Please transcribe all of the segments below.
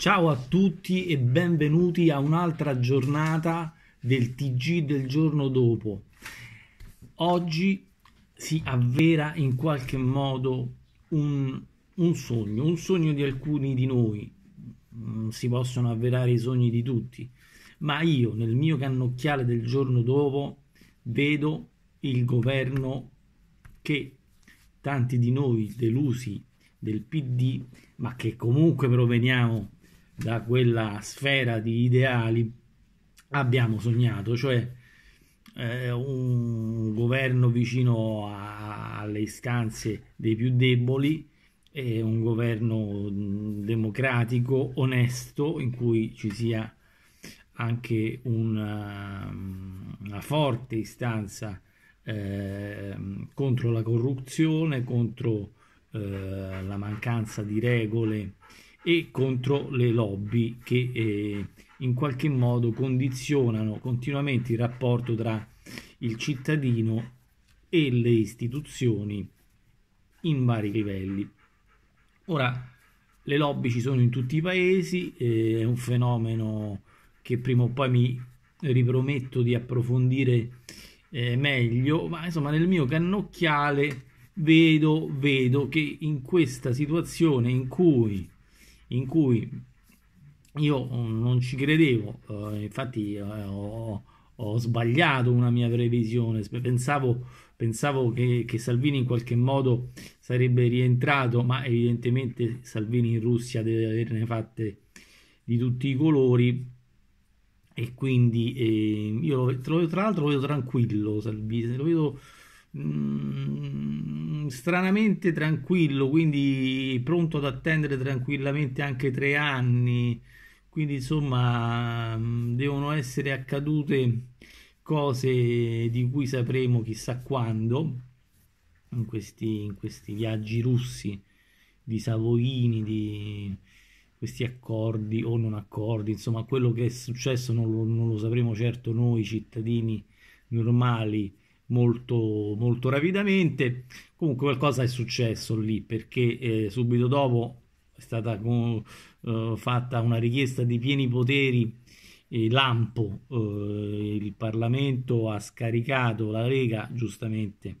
Ciao a tutti e benvenuti a un'altra giornata del TG del giorno dopo. Oggi si avvera in qualche modo un, un, sogno, un sogno di alcuni di noi. Mm, si possono avverare i sogni di tutti, ma io nel mio cannocchiale del giorno dopo vedo il governo che tanti di noi delusi del PD, ma che comunque proveniamo da quella sfera di ideali abbiamo sognato, cioè eh, un governo vicino a, alle istanze dei più deboli, eh, un governo democratico, onesto, in cui ci sia anche una, eh, una forte istanza eh, contro la corruzione, contro eh, la mancanza di regole e contro le lobby che eh, in qualche modo condizionano continuamente il rapporto tra il cittadino e le istituzioni in vari livelli. Ora, le lobby ci sono in tutti i paesi, eh, è un fenomeno che prima o poi mi riprometto di approfondire eh, meglio, ma insomma nel mio cannocchiale vedo, vedo che in questa situazione in cui in cui io mm, non ci credevo, eh, infatti eh, ho, ho, sbagliato una mia previsione, pensavo, pensavo che, che, Salvini in qualche modo sarebbe rientrato, ma evidentemente Salvini in Russia deve averne fatte di tutti i colori e quindi eh, io lo, tra l'altro lo vedo tranquillo Salvini, lo vedo... Mm, stranamente tranquillo, quindi pronto ad attendere tranquillamente anche tre anni. Quindi insomma mm, devono essere accadute cose di cui sapremo chissà quando in questi, in questi viaggi russi di Savoini, di questi accordi o non accordi, insomma quello che è successo non lo, non lo sapremo certo noi cittadini normali molto, molto rapidamente. Comunque qualcosa è successo lì perché eh, subito dopo è stata con, eh, fatta una richiesta di pieni poteri eh, Lampo, il Parlamento ha scaricato la Lega giustamente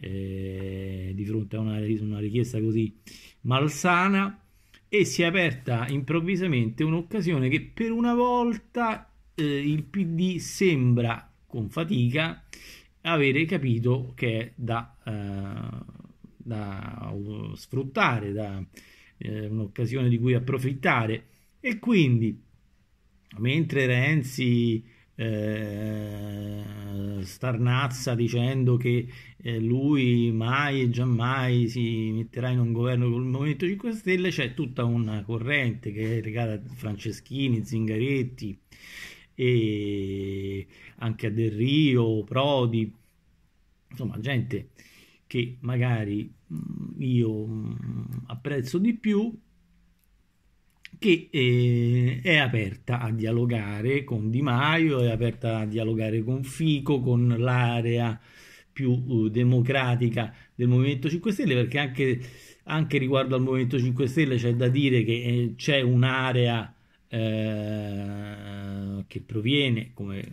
eh, di fronte a una, una richiesta così malsana e si è aperta improvvisamente un'occasione che per una volta eh, il PD sembra con fatica avere capito che è da, eh, da sfruttare, da eh, un'occasione di cui approfittare. E quindi, mentre Renzi eh, starnazza dicendo che eh, lui mai e giammai si metterà in un governo con il Movimento 5 Stelle, c'è tutta una corrente che è legata a Franceschini, Zingaretti e anche a Del Rio, Prodi, insomma gente che magari mm, io mm, apprezzo di più, che eh, è aperta a dialogare con Di Maio, è aperta a dialogare con Fico, con l'area più uh, democratica del Movimento 5 Stelle, perché anche, anche riguardo al Movimento 5 Stelle c'è da dire che eh, c'è un'area eh, che proviene, come,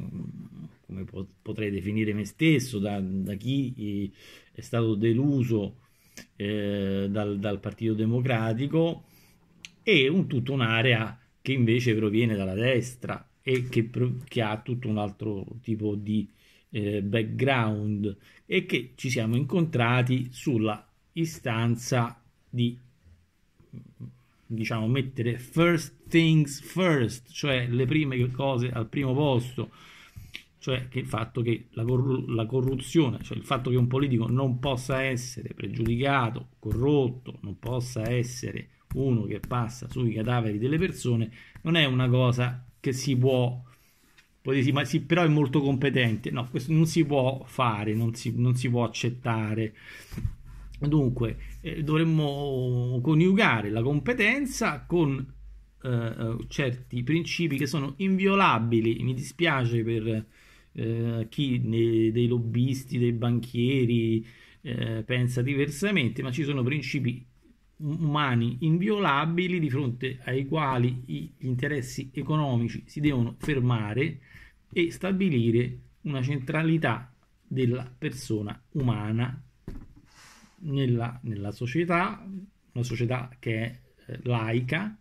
come, potrei definire me stesso, da, da chi eh, è stato deluso eh, dal, dal, Partito Democratico, e un, tutta un'area che invece proviene dalla destra e che, che ha tutto un altro tipo di eh, background e che ci siamo incontrati sulla istanza di diciamo, mettere first things first, cioè le prime cose al primo posto, cioè che il fatto che la, corru- la, corruzione, cioè il fatto che un politico non possa essere pregiudicato, corrotto, non possa essere uno che passa sui cadaveri delle persone, non è una cosa che si può, può dire, ma sì, però è molto competente, no, questo non si può fare, non si, non si può accettare. Dunque, eh, dovremmo coniugare la competenza con eh, eh, certi principi che sono inviolabili. Mi dispiace per eh, chi ne, dei lobbisti, dei banchieri eh, pensa diversamente, ma ci sono principi um, umani inviolabili di fronte ai quali gli interessi economici si devono fermare e stabilire una centralità della persona umana nella, nella società, una società che è eh, laica,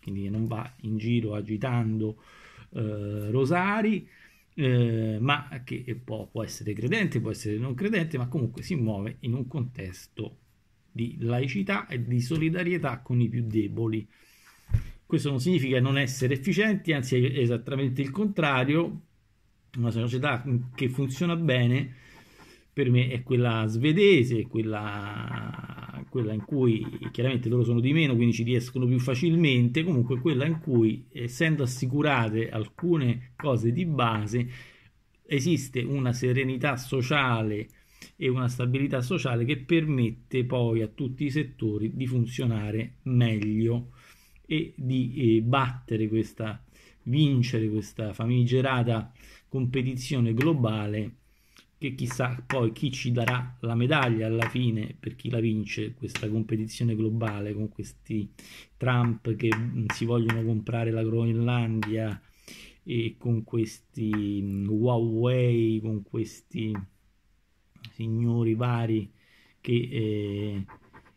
quindi che non va in giro agitando eh, rosari, eh, ma che può, può, essere credente, può essere non credente, ma comunque si muove in un contesto di laicità e di solidarietà con i più deboli. Questo non significa non essere efficienti, anzi è esattamente il contrario. Una società che funziona bene per me è quella svedese, quella, quella, in cui chiaramente loro sono di meno, quindi ci riescono più facilmente, comunque quella in cui, essendo assicurate alcune cose di base, esiste una serenità sociale e una stabilità sociale che permette poi a tutti i settori di funzionare meglio e di eh, battere questa, vincere questa famigerata competizione globale che chissà poi chi ci darà la medaglia alla fine per chi la vince questa competizione globale con questi Trump che mm, si vogliono comprare la Groenlandia e con questi mm, Huawei, con questi signori vari che eh,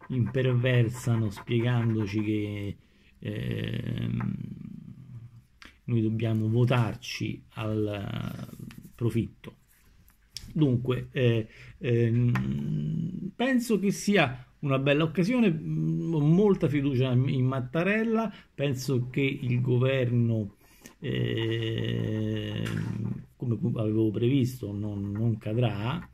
imperversano spiegandoci che eh, noi dobbiamo votarci al eh, profitto. Dunque, eh, eh, penso che sia una bella occasione, mm, ho molta fiducia in Mattarella, penso che il governo, eh, come avevo previsto, non, non cadrà,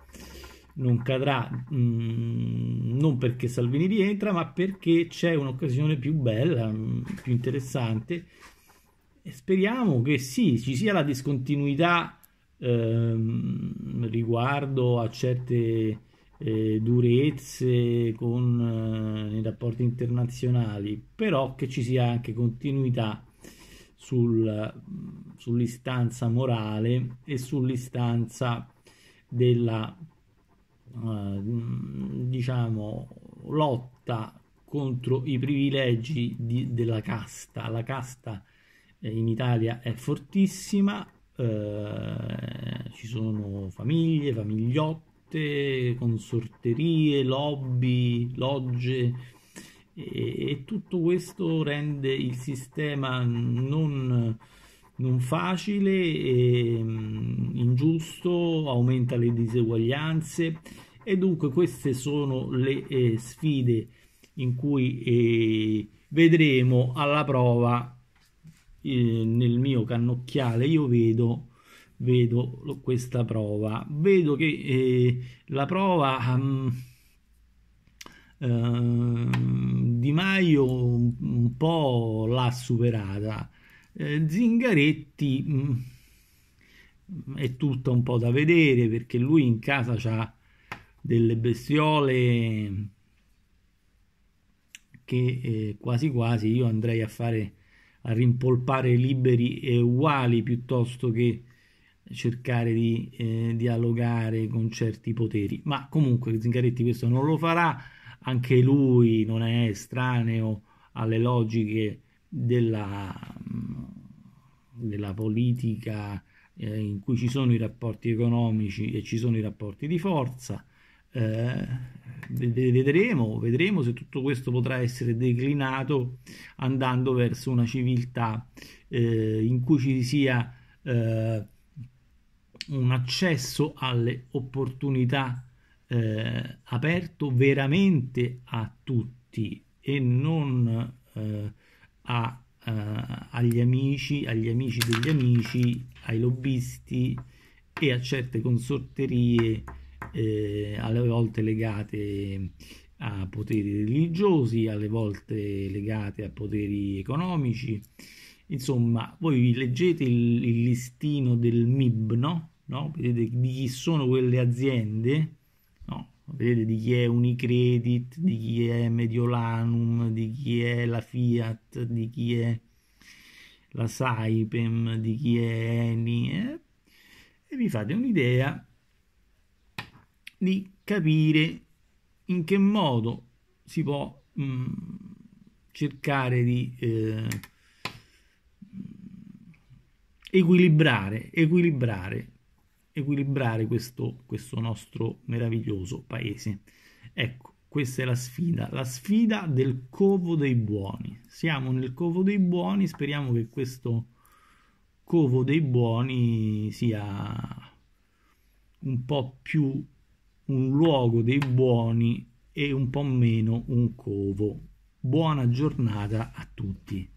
non cadrà mh, mm, non perché Salvini rientra, ma perché c'è un'occasione più bella, mh, mm, più interessante. E speriamo che sì, ci sia la discontinuità ehm, riguardo a certe eh, durezze con, eh, nei rapporti internazionali, però che ci sia anche continuità sul, sull'istanza morale e sull'istanza della eh, diciamo lotta contro i privilegi di, della casta. La casta eh, in Italia è fortissima eh, ci sono famiglie, famigliotte, consorterie, lobby, logge e, e tutto questo rende il sistema non, non facile, e, mh, mm, ingiusto, aumenta le diseguaglianze e dunque queste sono le eh, sfide in cui eh, vedremo alla prova eh, nel mio cannocchiale io vedo, vedo questa prova vedo che eh, la prova um, di Maio un po' l'ha superata. Eh, Zingaretti mm, è tutto un po' da vedere perché lui in casa ha delle bestiole che quasi quasi io andrei a fare a rimpolpare liberi e uguali piuttosto che cercare di eh, dialogare con certi poteri. Ma comunque Zingaretti questo non lo farà, anche lui non è estraneo alle logiche della, mm, della politica eh, in cui ci sono i rapporti economici e ci sono i rapporti di forza eh, vedremo, vedremo se tutto questo potrà essere declinato andando verso una civiltà eh, in cui ci sia eh, un accesso alle opportunità eh, aperto veramente a tutti e non eh, a, eh, agli amici, agli amici degli amici, ai lobbisti e a certe consorterie eh, alle volte legate a poteri religiosi, alle volte legate a poteri economici. Insomma, voi leggete il, il listino del MIB, no? no? Vedete di chi sono quelle aziende, no? Vedete di chi è Unicredit, di chi è Mediolanum, di chi è la Fiat, di chi è la Saipem, di chi è Eni, eh? e vi fate un'idea di capire in che modo si può mh, mm, cercare di eh, equilibrare, equilibrare, equilibrare questo, questo nostro meraviglioso paese. Ecco, questa è la sfida, la sfida del covo dei buoni. Siamo nel covo dei buoni, speriamo che questo covo dei buoni sia un po' più un luogo dei buoni e un po' meno un covo. Buona giornata a tutti.